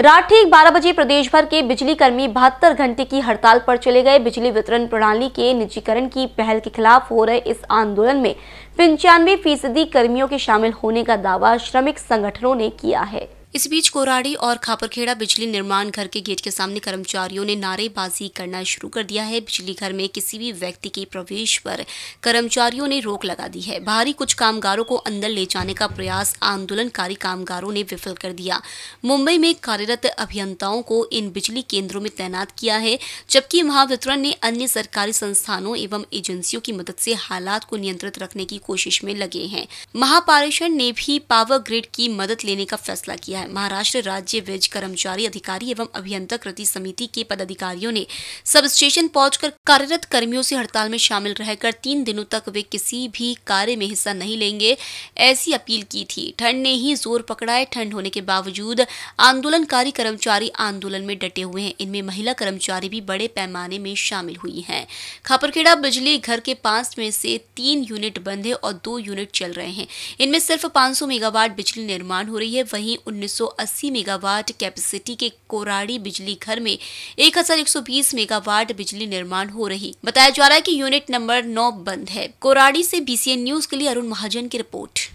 रात ठीक 12 बजे प्रदेश भर के बिजली कर्मी बहत्तर घंटे की हड़ताल पर चले गए बिजली वितरण प्रणाली के निजीकरण की पहल के खिलाफ हो रहे इस आंदोलन में पंचानवे फीसदी कर्मियों के शामिल होने का दावा श्रमिक संगठनों ने किया है इस बीच कोराड़ी और खापरखेड़ा बिजली निर्माण घर के गेट के सामने कर्मचारियों ने नारेबाजी करना शुरू कर दिया है बिजली घर में किसी भी व्यक्ति के प्रवेश पर कर्मचारियों ने रोक लगा दी है बाहरी कुछ कामगारों को अंदर ले जाने का प्रयास आंदोलनकारी कामगारों ने विफल कर दिया मुंबई में कार्यरत अभियंताओं को इन बिजली केंद्रों में तैनात किया है जबकि महावितरण ने अन्य सरकारी संस्थानों एवं एजेंसियों की मदद से हालात को नियंत्रित रखने की कोशिश में लगे हैं महापारेषण ने भी पावर ग्रिड की मदद लेने का फैसला किया महाराष्ट्र राज्य वेज कर्मचारी अधिकारी एवं अभियंता कृति समिति के पदाधिकारियों ने सब स्टेशन पहुंचकर कार्यरत कर्मियों से हड़ताल में शामिल रहकर तीन दिनों तक वे किसी भी कार्य में हिस्सा नहीं लेंगे ऐसी अपील की थी ठंड ने ही जोर पकड़ा है ठंड होने के बावजूद आंदोलनकारी कर्मचारी आंदोलन में डटे हुए हैं इनमें महिला कर्मचारी भी बड़े पैमाने में शामिल हुई है खापरखेड़ा बिजली घर के पास में से तीन यूनिट बंद है और दो यूनिट चल रहे हैं इनमें सिर्फ 500 मेगावाट बिजली निर्माण हो रही है वहीं उन्नीस 1980 मेगावाट कैपेसिटी के कोराड़ी बिजली घर में 1120 मेगावाट बिजली निर्माण हो रही बताया जा रहा है की यूनिट नंबर नौ बंद है कोराड़ी ऐसी बीसीएन न्यूज के लिए अरुण महाजन की रिपोर्ट